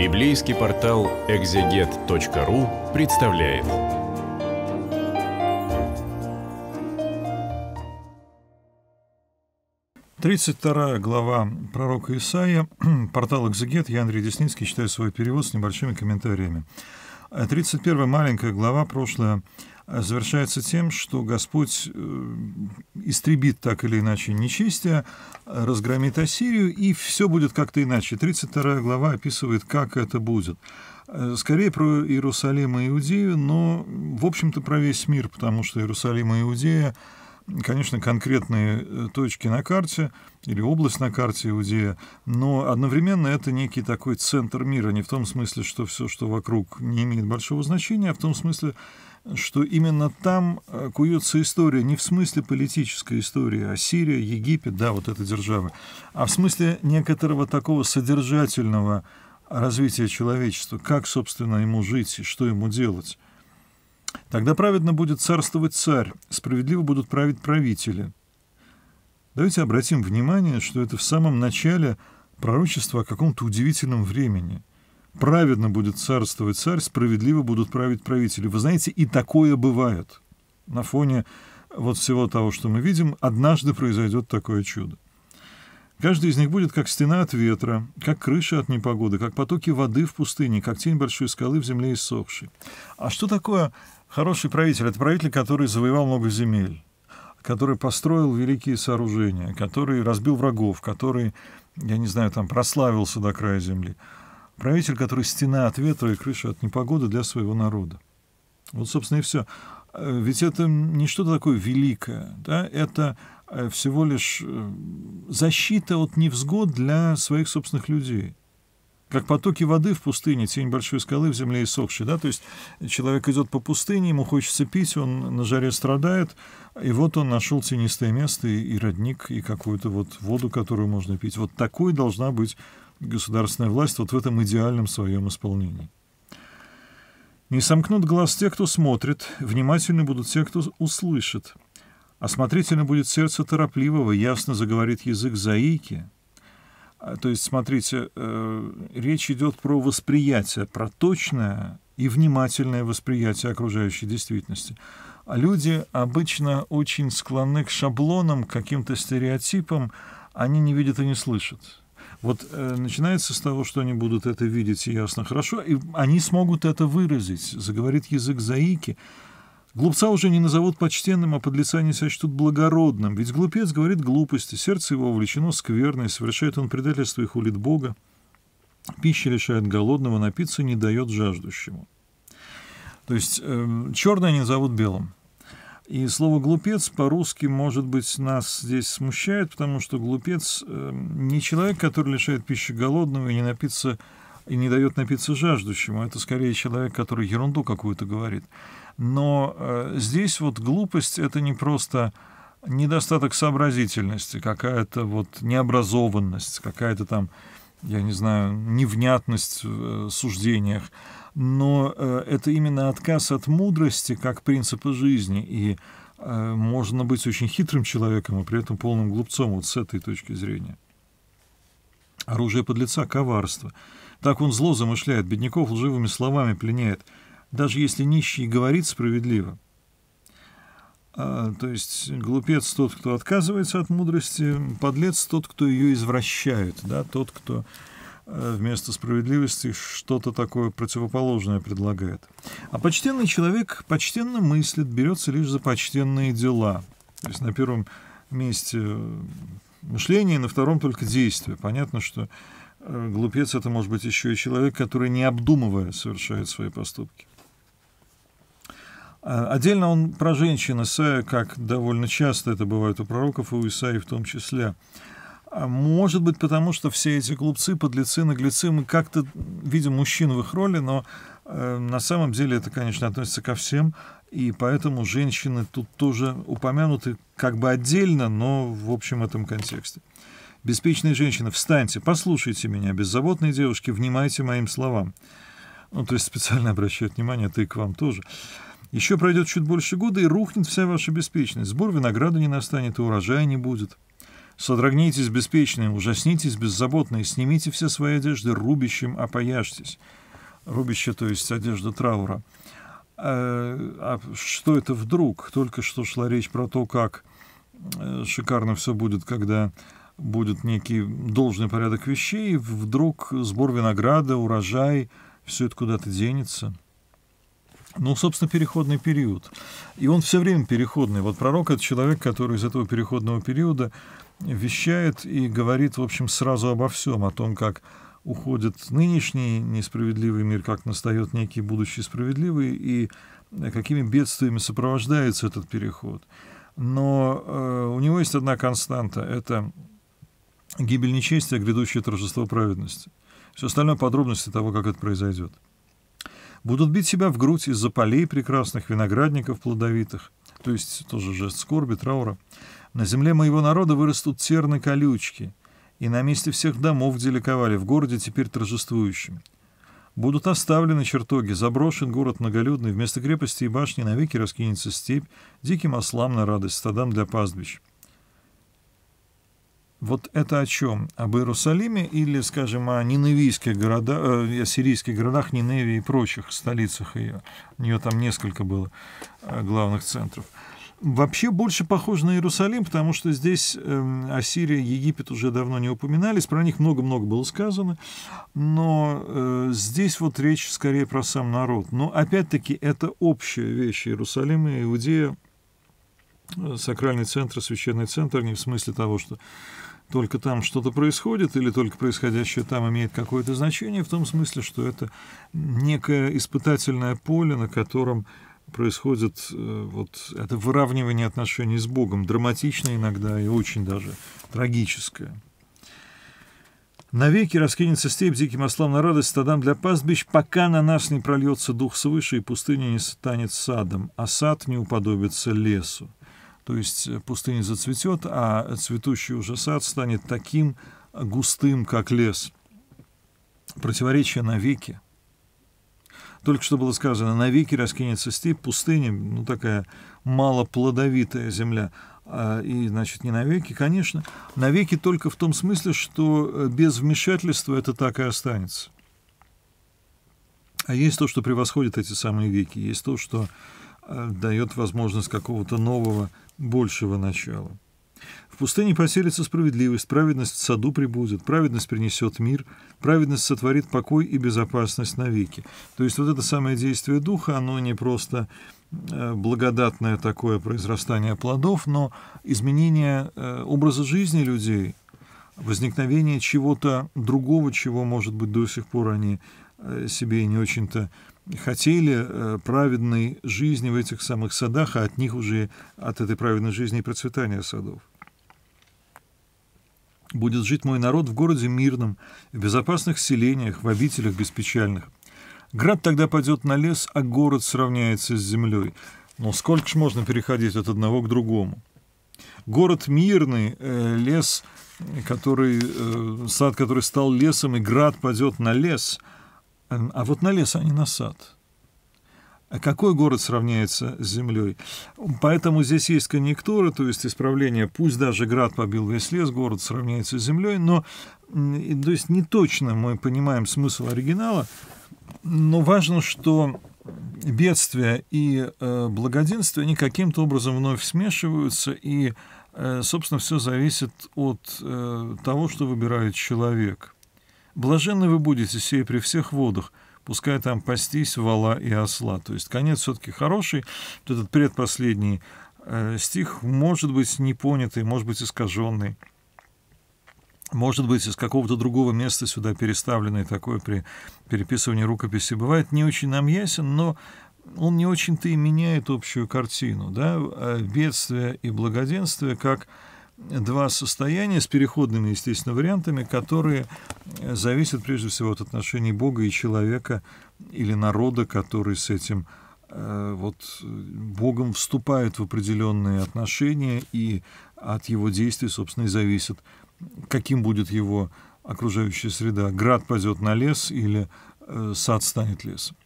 Библейский портал экзегет.ру представляет. Тридцать вторая глава пророка Исаия, портал «Экзегет». Я, Андрей Десницкий, читаю свой перевод с небольшими комментариями. 31 маленькая глава прошлая завершается тем, что Господь э, истребит так или иначе нечестие, разгромит Ассирию, и все будет как-то иначе. 32 глава описывает, как это будет. Э, скорее про Иерусалим и Иудею, но, в общем-то, про весь мир, потому что Иерусалим и Иудея конечно, конкретные э, точки на карте или область на карте Иудея, но одновременно это некий такой центр мира, не в том смысле, что все, что вокруг, не имеет большого значения, а в том смысле, что именно там э, куется история, не в смысле политической истории, а Сирия, Египет, да, вот эта держава, а в смысле некоторого такого содержательного развития человечества, как, собственно, ему жить и что ему делать. Тогда праведно будет царствовать царь, справедливо будут править правители. Давайте обратим внимание, что это в самом начале пророчество о каком-то удивительном времени. Праведно будет царствовать царь, справедливо будут править правители. Вы знаете, и такое бывает. На фоне вот всего того, что мы видим, однажды произойдет такое чудо. Каждый из них будет как стена от ветра, как крыша от непогоды, как потоки воды в пустыне, как тень большой скалы в земле иссохшей. А что такое хороший правитель? Это правитель, который завоевал много земель, который построил великие сооружения, который разбил врагов, который, я не знаю, там прославился до края земли. Правитель, который стена от ветра и крыша от непогоды для своего народа. Вот, собственно, и все. Э, ведь это не что-то такое великое, да, это Э, всего лишь э, защита от невзгод для своих собственных людей. Как потоки воды в пустыне, тень большой скалы в земле иссохшей. Да? То есть человек идет по пустыне, ему хочется пить, он на жаре страдает, и вот он нашел тенистое место и, и родник, и какую-то вот воду, которую можно пить. Вот такой должна быть государственная власть вот в этом идеальном своем исполнении. Не сомкнут глаз те, кто смотрит, внимательны будут те, кто услышит. Осмотрительно будет сердце торопливого, ясно заговорит язык заики. А, то есть, смотрите, э, речь идет про восприятие, про точное и внимательное восприятие окружающей действительности. А люди обычно очень склонны к шаблонам, к каким-то стереотипам, они не видят и не слышат. Вот э, начинается с того, что они будут это видеть ясно, хорошо, и они смогут это выразить, заговорит язык заики. Глупца уже не назовут почтенным, а подлеца не сочтут благородным, ведь глупец говорит глупости, сердце его увлечено скверной, совершает он предательство и хулит Бога. Пища лишает голодного, напиться не дает жаждущему. То есть э, эм, черное не зовут белым. И слово «глупец» по-русски, может быть, нас здесь смущает, потому что глупец э, не человек, который лишает пищи голодного и не напиться и не дает напиться жаждущему. Это скорее человек, который ерунду какую-то говорит. Но э, здесь вот глупость — это не просто недостаток сообразительности, какая-то вот необразованность, какая-то там, я не знаю, невнятность в э, суждениях, но э, это именно отказ от мудрости как принципа жизни, и э, можно быть очень хитрым человеком и а при этом полным глупцом вот с этой точки зрения. Оружие под лица коварство. Так он зло замышляет, бедняков лживыми словами пленяет — даже если нищий говорит справедливо. А, то есть глупец тот, кто отказывается от мудрости, подлец тот, кто ее извращает, да, тот, кто э, вместо справедливости что-то такое противоположное предлагает. А почтенный человек почтенно мыслит, берется лишь за почтенные дела. То есть на первом месте э, мышление, на втором только действие. Понятно, что э, глупец это может быть еще и человек, который не обдумывая совершает свои поступки. А, отдельно он про женщин Исаия, как довольно часто это бывает у пророков и у Исаии в том числе. А, может быть, потому что все эти глупцы, подлецы, наглецы, мы как-то видим мужчин в их роли, но э, на самом деле это, конечно, относится ко всем, и поэтому женщины тут тоже упомянуты как бы отдельно, но в общем этом контексте. «Беспечные женщины, встаньте, послушайте меня, беззаботные девушки, внимайте моим словам». Ну, то есть специально обращают внимание, ты и к вам тоже. Еще пройдет чуть больше года, и рухнет вся ваша беспечность. Сбор винограда не настанет, и урожая не будет. Содрогнитесь, беспечные, ужаснитесь, беззаботные, снимите все свои одежды, рубищем опояжьтесь. Рубище, то есть одежда траура. А, а что это вдруг? Только что шла речь про то, как э, шикарно все будет, когда будет некий должный порядок вещей, вдруг сбор винограда, урожай, все это куда-то денется. Ну, собственно, переходный период. И он все время переходный. Вот пророк — это человек, который из этого переходного периода вещает и говорит, в общем, сразу обо всем, о том, как уходит нынешний несправедливый мир, как настает некий будущий справедливый, и э, какими бедствиями сопровождается этот переход. Но э, у него есть одна константа — это гибель нечестия, грядущее торжество праведности. Все остальное — подробности того, как это произойдет. — будут бить себя в грудь из-за полей прекрасных виноградников плодовитых, то есть тоже жест скорби, траура. На земле моего народа вырастут терны колючки, и на месте всех домов, где ликовали в городе, теперь торжествующим. Будут оставлены чертоги, заброшен город многолюдный, вместо крепости и башни навеки раскинется степь, диким ослам на радость, стадам для пастбищ. Вот это о чем? Об Иерусалиме или, скажем, о ниневийских городах, э, о сирийских городах Ниневии и прочих столицах ее. У нее там несколько было э, главных центров. Вообще больше похоже на Иерусалим, потому что здесь Ассирия, эм, Египет уже давно не упоминались, про них много-много было сказано, но э, здесь вот речь скорее про сам народ. Но опять-таки это общая вещь Иерусалима, Иудея, сакральный центр, священный центр, не в смысле того, что только там что-то происходит, или только происходящее там имеет какое-то значение, в том смысле, что это некое испытательное поле, на котором происходит э, вот это выравнивание отношений с Богом, драматичное иногда и очень даже трагическое. Навеки раскинется степь диким ослам на радость, стадам для пастбищ, пока на нас не прольется дух свыше, и пустыня не станет садом, а сад не уподобится лесу. То есть э, пустыня зацветет, а цветущий уже сад станет таким густым, как лес. Противоречие навеки. Только что было сказано, навеки раскинется степь, пустыня, ну такая малоплодовитая земля. А, и, значит, не навеки, конечно. Навеки только в том смысле, что э, без вмешательства это так и останется. А есть то, что превосходит эти самые веки, есть то, что дает возможность какого-то нового, большего начала. В пустыне поселится справедливость, праведность в саду прибудет, праведность принесет мир, праведность сотворит покой и безопасность навеки. То есть вот это самое действие духа, оно не просто э, благодатное такое произрастание плодов, но изменение э, образа жизни людей, возникновение чего-то другого, чего, может быть, до сих пор они Э, себе не очень-то хотели э, праведной жизни в этих самых садах, а от них уже, от этой праведной жизни и процветания садов. «Будет жить мой народ в городе мирном, в безопасных селениях, в обителях беспечальных. Град тогда падет на лес, а город сравняется с землей. Но сколько ж можно переходить от одного к другому? Город мирный, э, лес, который, сад, который стал лесом, и град падет на лес – Эм, а вот на лес, а не на сад. А какой город сравняется с землей? Поэтому здесь есть конъюнктура, то есть исправление. Пусть даже град побил весь лес, город сравняется с землей, но то есть не точно мы понимаем смысл оригинала, но важно, что бедствия и э, благоденствие, они каким-то образом вновь смешиваются, и, э, собственно, все зависит от э, того, что выбирает человек – Блаженны вы будете сей при всех водах, пускай там пастись вала и осла. То есть конец все-таки хороший, вот этот предпоследний э, стих может быть непонятый, может быть искаженный. Может быть, из какого-то другого места сюда переставленный такой при переписывании рукописи бывает не очень нам ясен, но он не очень-то и меняет общую картину. Да? Э, Бедствие и благоденствие как два состояния с переходными, естественно, вариантами, которые э, зависят прежде всего от отношений Бога и человека или народа, который с этим э, вот Богом вступает в определенные отношения, и от его действий, собственно, и зависит, каким будет его окружающая среда. Град пойдет на лес или э, сад станет лесом.